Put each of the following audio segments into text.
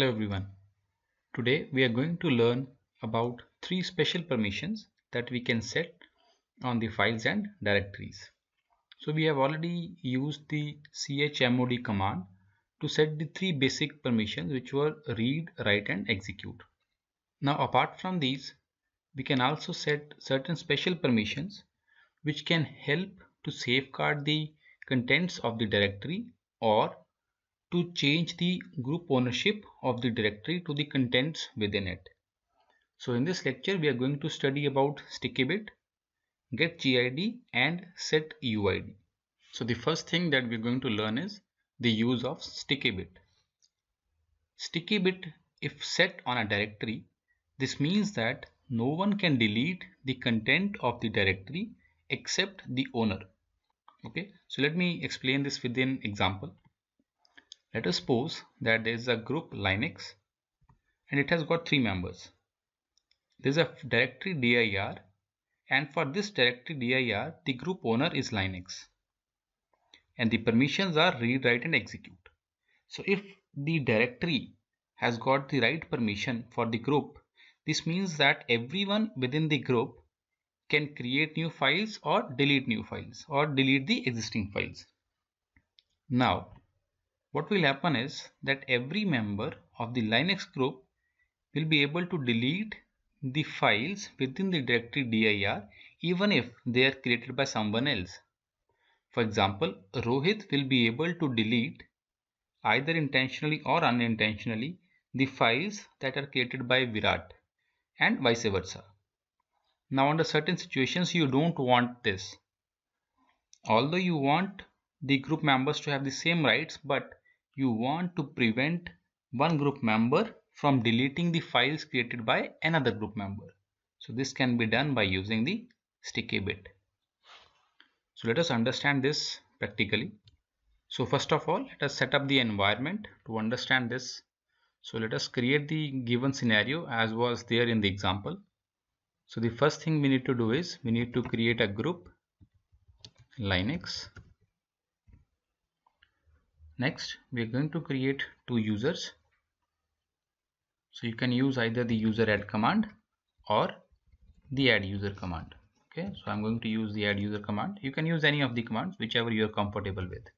Hello everyone. Today we are going to learn about three special permissions that we can set on the files and directories. So we have already used the chmod command to set the three basic permissions which were read, write and execute. Now apart from these we can also set certain special permissions which can help to safeguard the contents of the directory or to change the group ownership of the directory to the contents within it. So in this lecture we are going to study about stickybit, gid and set uid. So the first thing that we are going to learn is the use of stickybit. Stickybit if set on a directory, this means that no one can delete the content of the directory except the owner okay so let me explain this with an example let us suppose that there is a group Linux and it has got three members. There is a directory dir and for this directory dir the group owner is Linux and the permissions are read, write and execute. So if the directory has got the right permission for the group, this means that everyone within the group can create new files or delete new files or delete the existing files. Now what will happen is that every member of the Linux group will be able to delete the files within the directory dir even if they are created by someone else. For example, Rohit will be able to delete either intentionally or unintentionally the files that are created by Virat and vice versa. Now under certain situations you don't want this. Although you want the group members to have the same rights but you want to prevent one group member from deleting the files created by another group member. So this can be done by using the sticky bit. So let us understand this practically. So first of all, let us set up the environment to understand this. So let us create the given scenario as was there in the example. So the first thing we need to do is we need to create a group Linux next we are going to create two users so you can use either the user add command or the add user command okay so i'm going to use the add user command you can use any of the commands whichever you are comfortable with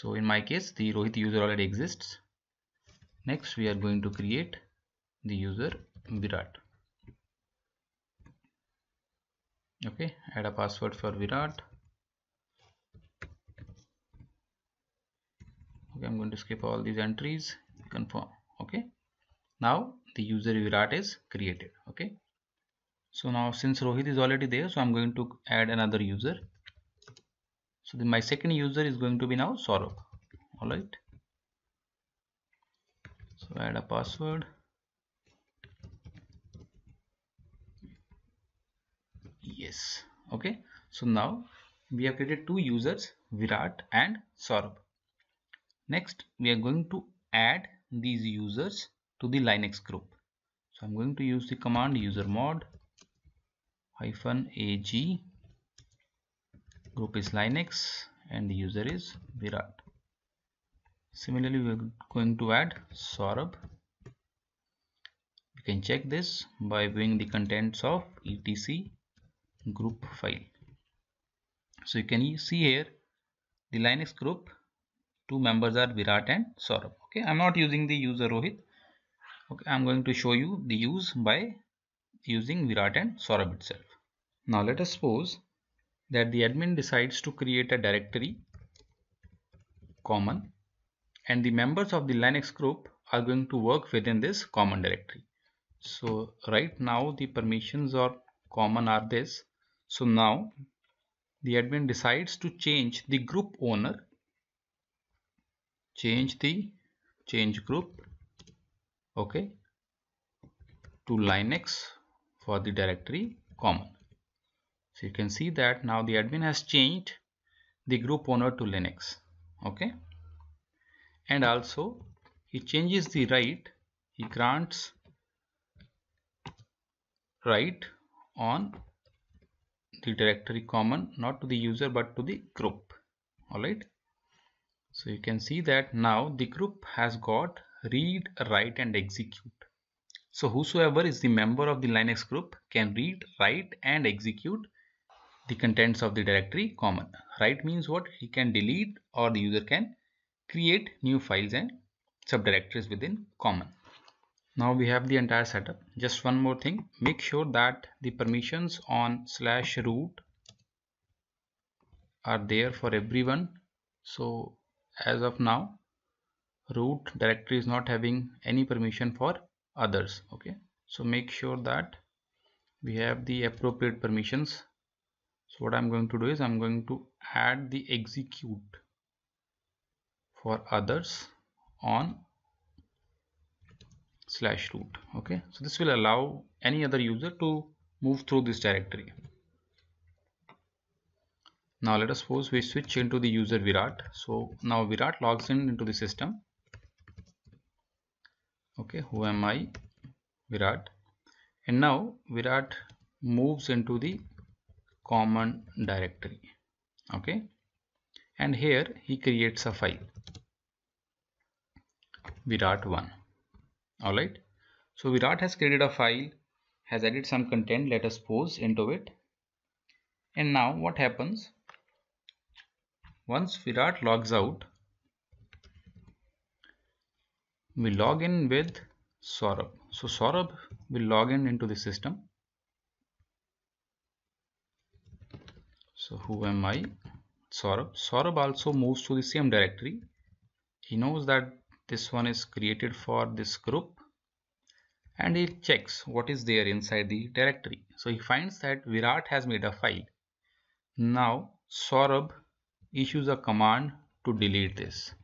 so in my case the rohit user already exists next we are going to create the user virat okay add a password for virat okay i'm going to skip all these entries confirm okay now the user virat is created okay so now since rohit is already there so i'm going to add another user so my second user is going to be now Saurabh. All right. So add a password. Yes. Okay. So now we have created two users, Virat and Saurabh next we are going to add these users to the linux group so i'm going to use the command usermod hyphen ag group is linux and the user is virat similarly we're going to add saurabh you can check this by viewing the contents of etc group file so you can see here the linux group two members are Virat and Saurabh okay I'm not using the user Rohit okay I'm going to show you the use by using Virat and Saurabh itself now let us suppose that the admin decides to create a directory common and the members of the Linux group are going to work within this common directory so right now the permissions are common are this so now the admin decides to change the group owner change the change group okay to linux for the directory common so you can see that now the admin has changed the group owner to linux okay and also he changes the right he grants right on the directory common not to the user but to the group all right so you can see that now the group has got read, write and execute. So whosoever is the member of the Linux group can read, write and execute the contents of the directory common. Write means what? He can delete or the user can create new files and subdirectories within common. Now we have the entire setup. Just one more thing. Make sure that the permissions on slash root are there for everyone. So as of now root directory is not having any permission for others okay so make sure that we have the appropriate permissions so what I'm going to do is I'm going to add the execute for others on slash root okay so this will allow any other user to move through this directory now let us suppose we switch into the user virat so now virat logs in into the system okay who am i virat and now virat moves into the common directory okay and here he creates a file virat1 all right so virat has created a file has added some content let us pose into it and now what happens once Virat logs out, we log in with Saurabh. So Saurabh will log in into the system. So who am I? Saurabh. Saurabh also moves to the same directory. He knows that this one is created for this group and he checks what is there inside the directory. So he finds that Virat has made a file. Now Saurabh issues a command to delete this.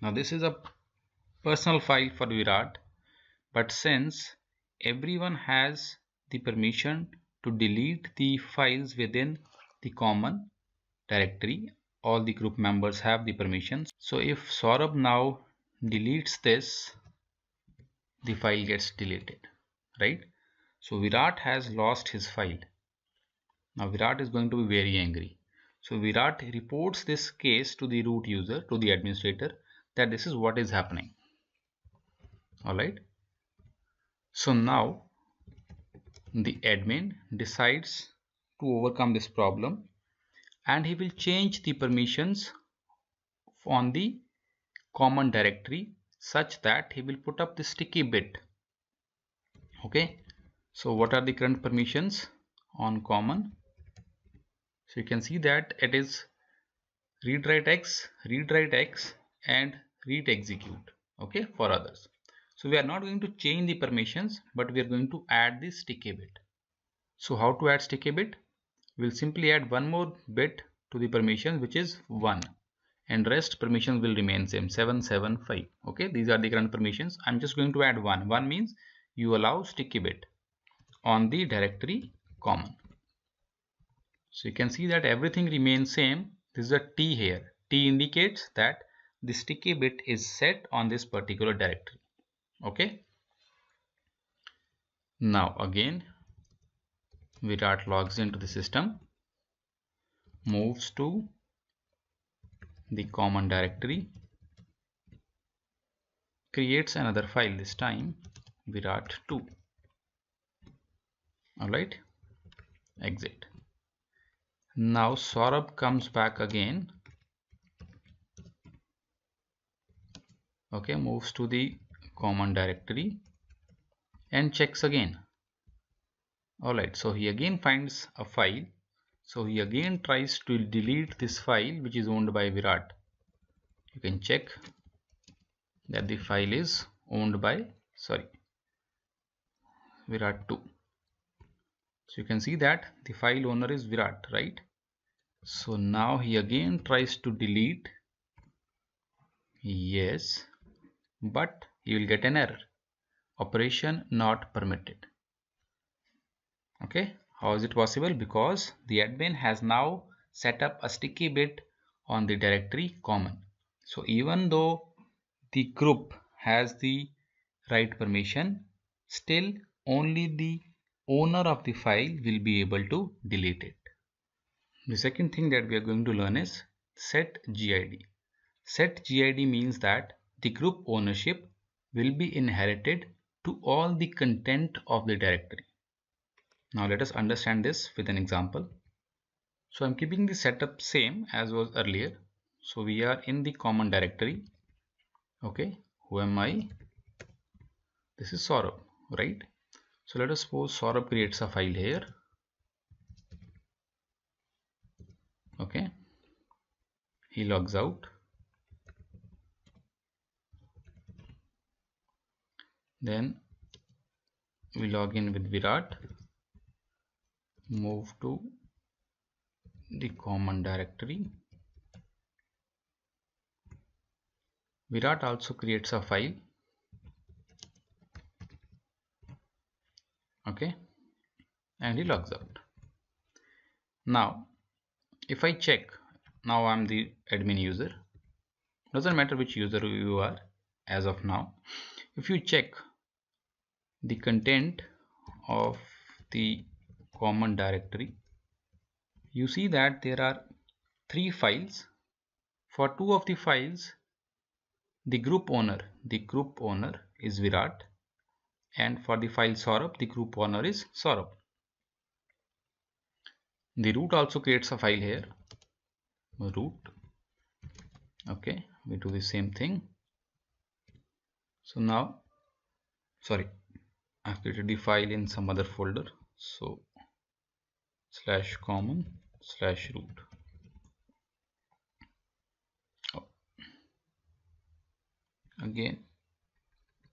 Now this is a personal file for Virat but since everyone has the permission to delete the files within the common directory all the group members have the permissions so if Saurabh now deletes this the file gets deleted right so Virat has lost his file now Virat is going to be very angry so Virat reports this case to the root user, to the administrator that this is what is happening. Alright. So now the admin decides to overcome this problem and he will change the permissions on the common directory such that he will put up the sticky bit okay so what are the current permissions on common so you can see that it is read write x read write x and read execute okay for others so we are not going to change the permissions but we are going to add the sticky bit so how to add sticky bit we'll simply add one more bit to the permission which is 1 and rest permissions will remain same 775 okay these are the current permissions i'm just going to add 1 1 means you allow sticky bit on the directory common so you can see that everything remains same. This is a T here. T indicates that the sticky bit is set on this particular directory. Okay. Now again, Virat logs into the system, moves to the common directory, creates another file this time, Virat2. Alright, exit. Now Saurabh comes back again. Okay, moves to the common directory and checks again. Alright, so he again finds a file. So he again tries to delete this file which is owned by Virat. You can check that the file is owned by, sorry, Virat 2. So you can see that the file owner is Virat, right? so now he again tries to delete yes but he will get an error operation not permitted okay how is it possible because the admin has now set up a sticky bit on the directory common so even though the group has the write permission still only the owner of the file will be able to delete it the second thing that we are going to learn is set GID. Set GID means that the group ownership will be inherited to all the content of the directory. Now let us understand this with an example. So I'm keeping the setup same as was earlier. So we are in the common directory. Okay, who am I? This is Saurabh, right? So let us suppose Saurabh creates a file here he logs out then we log in with Virat move to the common directory Virat also creates a file okay and he logs out now if I check now I'm the admin user doesn't matter which user you are as of now if you check the content of the common directory you see that there are three files for two of the files the group owner the group owner is Virat and for the file Saurabh the group owner is Saurabh the root also creates a file here root okay we do the same thing so now sorry I've created the file in some other folder so slash common slash root oh. again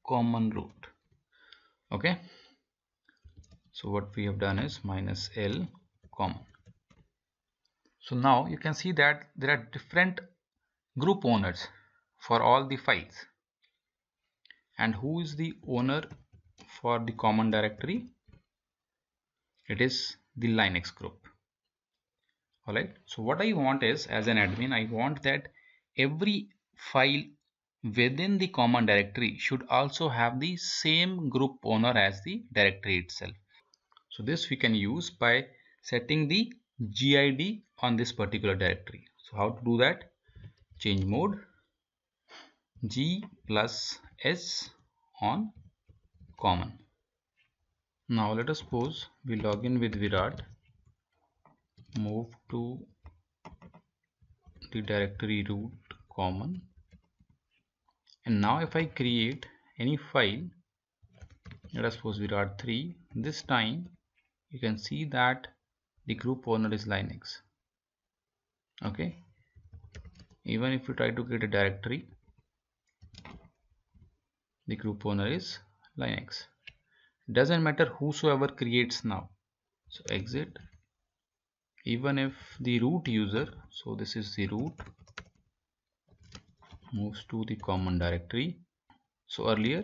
common root okay so what we have done is minus L common so now you can see that there are different group owners for all the files and who is the owner for the common directory it is the linux group alright so what I want is as an admin I want that every file within the common directory should also have the same group owner as the directory itself so this we can use by setting the gid on this particular directory so how to do that change mode g plus s on common now let us suppose we log in with virat move to the directory root common and now if I create any file let us suppose virat3 this time you can see that the group owner is linux okay even if you try to create a directory the group owner is linux doesn't matter whosoever creates now so exit even if the root user so this is the root moves to the common directory so earlier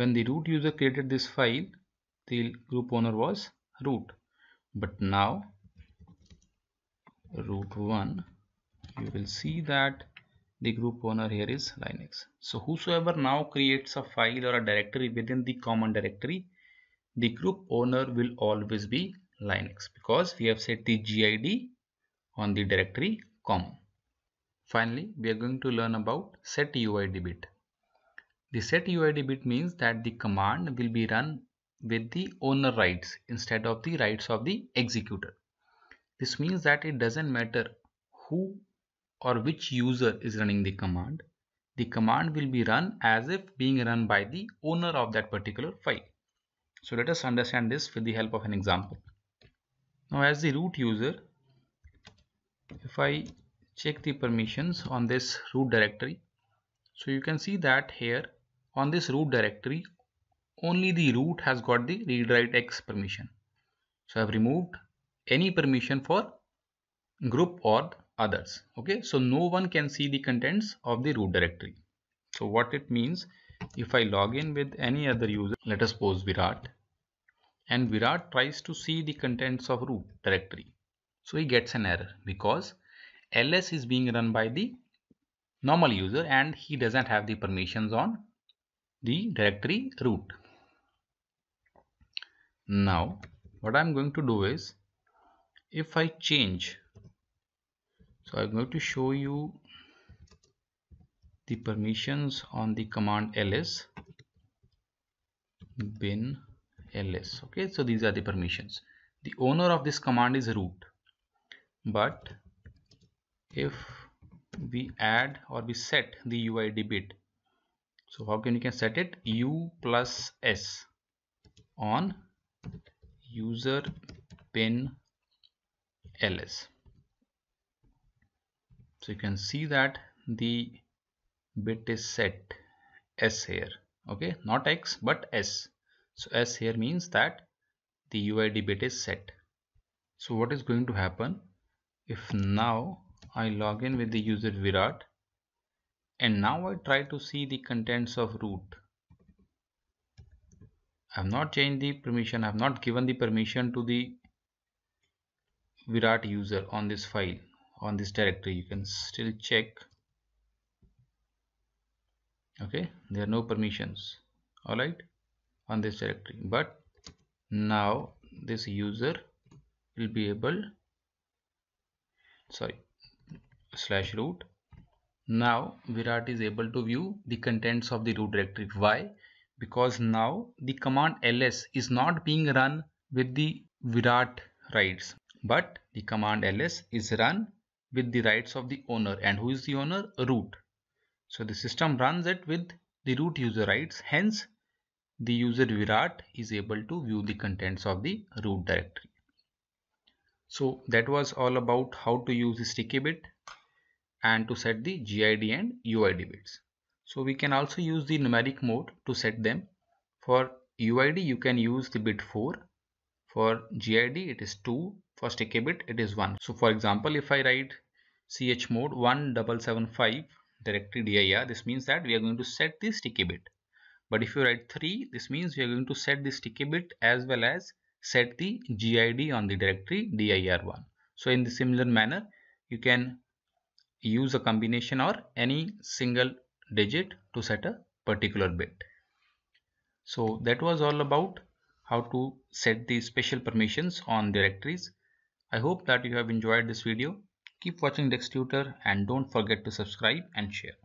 when the root user created this file the group owner was root but now root 1 you will see that the group owner here is linux so whosoever now creates a file or a directory within the common directory the group owner will always be linux because we have set the gid on the directory common finally we are going to learn about set uid bit the set uid bit means that the command will be run with the owner rights instead of the rights of the executor. This means that it doesn't matter who or which user is running the command. The command will be run as if being run by the owner of that particular file. So let us understand this with the help of an example. Now as the root user, if I check the permissions on this root directory, so you can see that here on this root directory only the root has got the read write x permission. So I have removed any permission for group or others. Okay, so no one can see the contents of the root directory. So what it means if I log in with any other user, let us suppose Virat and Virat tries to see the contents of root directory. So he gets an error because ls is being run by the normal user and he doesn't have the permissions on the directory root now what I'm going to do is if I change so I'm going to show you the permissions on the command ls bin ls okay so these are the permissions the owner of this command is root but if we add or we set the uid bit so how can you can set it u plus s on user pin ls so you can see that the bit is set s here okay not x but s so s here means that the uid bit is set so what is going to happen if now i log in with the user virat and now i try to see the contents of root I have not changed the permission I have not given the permission to the Virat user on this file on this directory you can still check okay there are no permissions alright on this directory but now this user will be able sorry slash root now Virat is able to view the contents of the root directory why because now the command ls is not being run with the virat rights but the command ls is run with the rights of the owner and who is the owner root so the system runs it with the root user rights hence the user virat is able to view the contents of the root directory so that was all about how to use the sticky bit and to set the gid and uid bits so we can also use the numeric mode to set them. For UID you can use the bit 4. For GID it is 2. For sticky bit it is 1. So for example if I write ch mode 1775 directory dir this means that we are going to set the sticky bit. But if you write 3 this means we are going to set the sticky bit as well as set the GID on the directory dir1. So in the similar manner you can use a combination or any single digit to set a particular bit. So that was all about how to set the special permissions on directories. I hope that you have enjoyed this video. Keep watching DexTutor and don't forget to subscribe and share.